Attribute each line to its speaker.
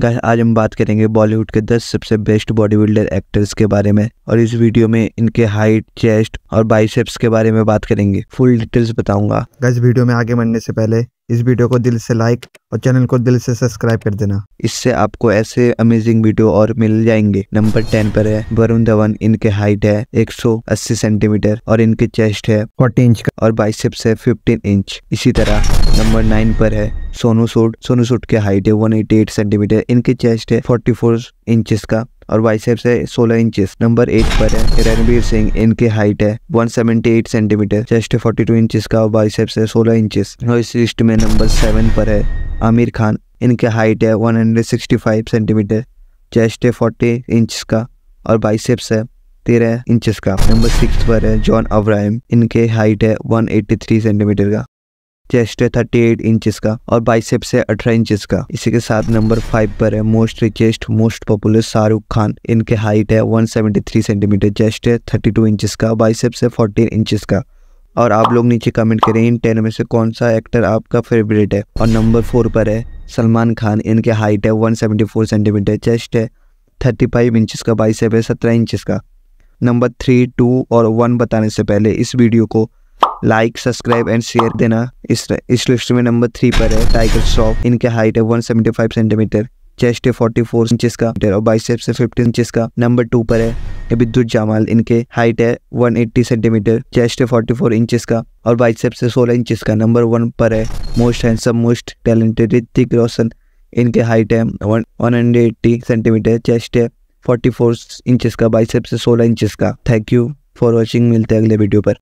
Speaker 1: guys आज हम बात करेंगे बॉलीवुड के 10 सबसे बेस्ट बॉडी बिल्डर एक्टर्स के बारे में और इस वीडियो में इनके हाइट चेस्ट और बाइसेप्स के बारे में बात करेंगे फुल डिटेल्स बताऊंगा
Speaker 2: गाइस वीडियो में आगे बढ़ने से पहले इस वीडियो को दिल से लाइक और चैनल को दिल से सब्सक्राइब कर देना इससे
Speaker 1: आपको ऐसे अमेजिंग वीडियो और मिल जाएंगे नंबर टेन पर है वरुण धवन इनके हाइट है 180 सेंटीमीटर और इनके चेस्ट है 14 इंच का और बाइसेप्स है 15 इंच इसी तरह नंबर नाइन पर है सोनू सूट सोनू सूट की हाइट है एट सेंटीमीटर इनके चेस्ट है फोर्टी फोर इंचिस का और बाइसेप्स है सोलह इंचिस नंबर एट पर है रणबीर सिंह इनके हाइट है eight centimetre chest forty two inches का और बाइसेप्स है सोलह इंचिस इस लिस्ट में नंबर सेवन पर है आमिर खान इनके हाइट है one hundred five centimetre chest है फोर्टी इंच का और बाइसेप्स है तेरह इंचिस का नंबर सिक्स पर है जॉन अब्राहम इनके हाइट है वन एट्टी थ्री सेंटीमीटर का चेस्ट है थर्टी एट इंचज का और बाइसेप्स है अठारह इंचज का इसी के साथ नंबर फाइव पर है most richest most popular Shahrukh Khan इनके हाइट है one seventy three centimetre chest है थर्टी टू इंचज का बाइसेप्स है फोर्टीन इंचज का और आप लोग नीचे कमेंट करें इन टेन में से कौन सा एक्टर आपका फेवरेट है और नंबर फोर पर है सलमान खान इनके हाइट है one seventy four centimetre chest है थर्टी फाइव इंचज़ का बाइसेप है सत्रह इंचज़ का नंबर थ्री टू और वन बताने से पहले इस वीडियो को लाइक सब्सक्राइब एंड शेयर देना इस इस लिस्ट में नंबर थ्री पर है टाइगर श्रॉफ इनके हाइट है 175 सेंटीमीटर चेस्ट है 44 इंचेस का और बाइसेप से 15 इंचेस का नंबर टू पर है विद्युत जामाल इनके हाइट है 180 सेंटीमीटर चेस्ट है 44 इंचेस का और बाइसेप से 16 इंचिस का नंबर वन पर है most handsome most talented Hrithik Roshan इनके हाइट है वन हंड्रेड सेंटीमीटर चेस्ट है 44 इंच का बाइसेप से 16 इंचेस का थैंक यू फॉर वॉचिंग मिलते हैं अगले वीडियो पर